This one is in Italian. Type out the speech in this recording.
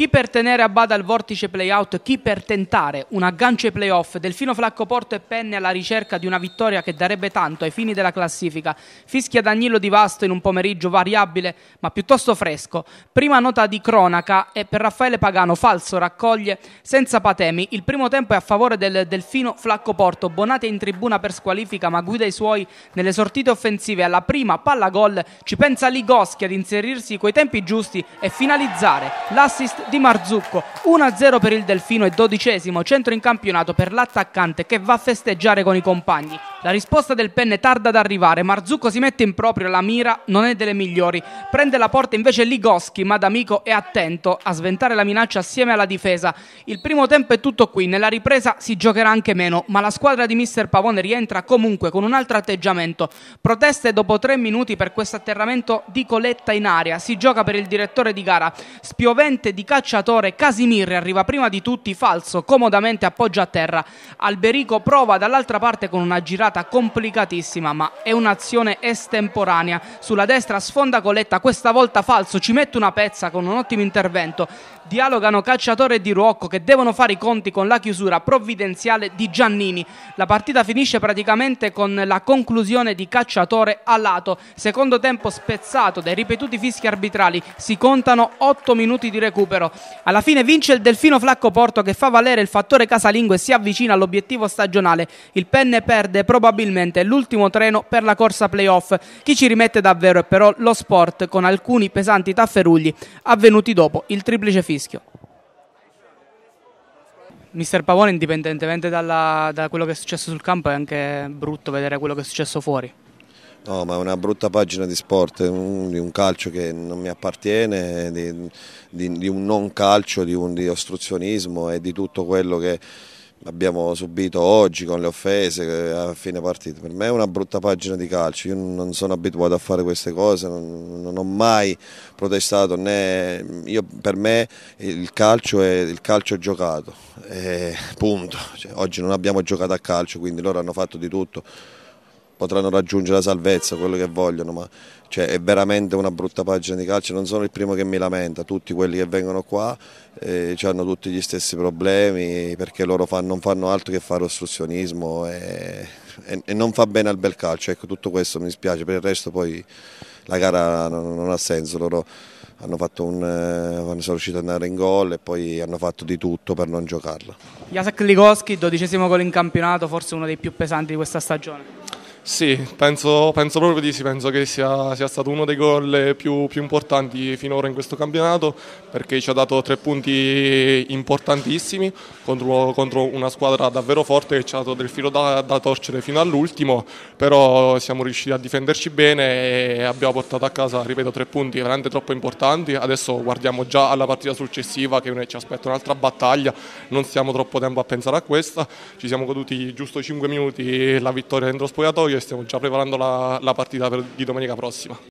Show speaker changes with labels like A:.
A: Chi per tenere a bada il vortice playout, chi per tentare un aggancio ai playoff, Delfino Flacco Porto e Penne alla ricerca di una vittoria che darebbe tanto ai fini della classifica. Fischia Danilo Di Vasto in un pomeriggio variabile ma piuttosto fresco. Prima nota di cronaca è per Raffaele Pagano falso raccoglie senza patemi. Il primo tempo è a favore del Delfino Flacco Porto. Bonate in tribuna per squalifica ma guida i suoi nelle sortite offensive. Alla prima palla gol ci pensa Ligoschi ad inserirsi coi tempi giusti e finalizzare l'assist di Marzucco. 1-0 per il Delfino e dodicesimo centro in campionato per l'attaccante che va a festeggiare con i compagni. La risposta del penne tarda ad arrivare, Marzucco si mette in proprio, la mira non è delle migliori. Prende la porta invece Ligoschi, ma D'Amico è attento a sventare la minaccia assieme alla difesa. Il primo tempo è tutto qui, nella ripresa si giocherà anche meno, ma la squadra di mister Pavone rientra comunque con un altro atteggiamento. Proteste dopo tre minuti per questo atterramento di Coletta in aria, si gioca per il direttore di gara, spiovente di casa calciatore Casimirri arriva prima di tutti, falso, comodamente appoggia a terra. Alberico prova dall'altra parte con una girata complicatissima, ma è un'azione estemporanea. Sulla destra sfonda Coletta, questa volta falso, ci mette una pezza con un ottimo intervento. Dialogano cacciatore e Di Ruocco che devono fare i conti con la chiusura provvidenziale di Giannini. La partita finisce praticamente con la conclusione di cacciatore a lato. Secondo tempo spezzato dai ripetuti fischi arbitrali. Si contano 8 minuti di recupero recupero. Alla fine vince il Delfino Flacco Porto che fa valere il fattore casalingo e si avvicina all'obiettivo stagionale. Il Penne perde probabilmente l'ultimo treno per la corsa playoff. Chi ci rimette davvero è però lo sport con alcuni pesanti tafferugli avvenuti dopo il triplice fischio. Mister Pavone, indipendentemente dalla, da quello che è successo sul campo, è anche brutto vedere quello che è successo fuori.
B: No, ma è una brutta pagina di sport, un, di un calcio che non mi appartiene, di, di, di un non calcio, di, un, di ostruzionismo e di tutto quello che abbiamo subito oggi con le offese eh, a fine partita. Per me è una brutta pagina di calcio, io non sono abituato a fare queste cose, non, non ho mai protestato, né... io, per me il calcio è il calcio giocato, e eh, punto. Cioè, oggi non abbiamo giocato a calcio, quindi loro hanno fatto di tutto potranno raggiungere la salvezza, quello che vogliono, ma cioè, è veramente una brutta pagina di calcio, non sono il primo che mi lamenta, tutti quelli che vengono qua eh, hanno tutti gli stessi problemi perché loro fa, non fanno altro che fare ostruzionismo e, e, e, non fa bene al bel calcio, ecco tutto questo mi dispiace, per il resto poi la gara non, non ha senso, loro hanno fatto un, eh, sono riusciti ad andare in gol e poi hanno fatto di tutto per non giocarla.
A: Jasek Ligoschi, dodicesimo gol in campionato, forse uno dei più pesanti di questa stagione.
C: Sì, penso, penso, proprio di sì, penso che sia, sia stato uno dei gol più, più, importanti finora in questo campionato perché ci ha dato tre punti importantissimi contro, contro una squadra davvero forte che ci ha dato del filo da, da, torcere fino all'ultimo, però siamo riusciti a difenderci bene e abbiamo portato a casa, ripeto, tre punti veramente troppo importanti. Adesso guardiamo già alla partita successiva che ci aspetta un'altra battaglia, non stiamo troppo tempo a pensare a questa, ci siamo goduti giusto 5 minuti la vittoria dentro spogliatoio stiamo già preparando la, la partita per, di domenica prossima.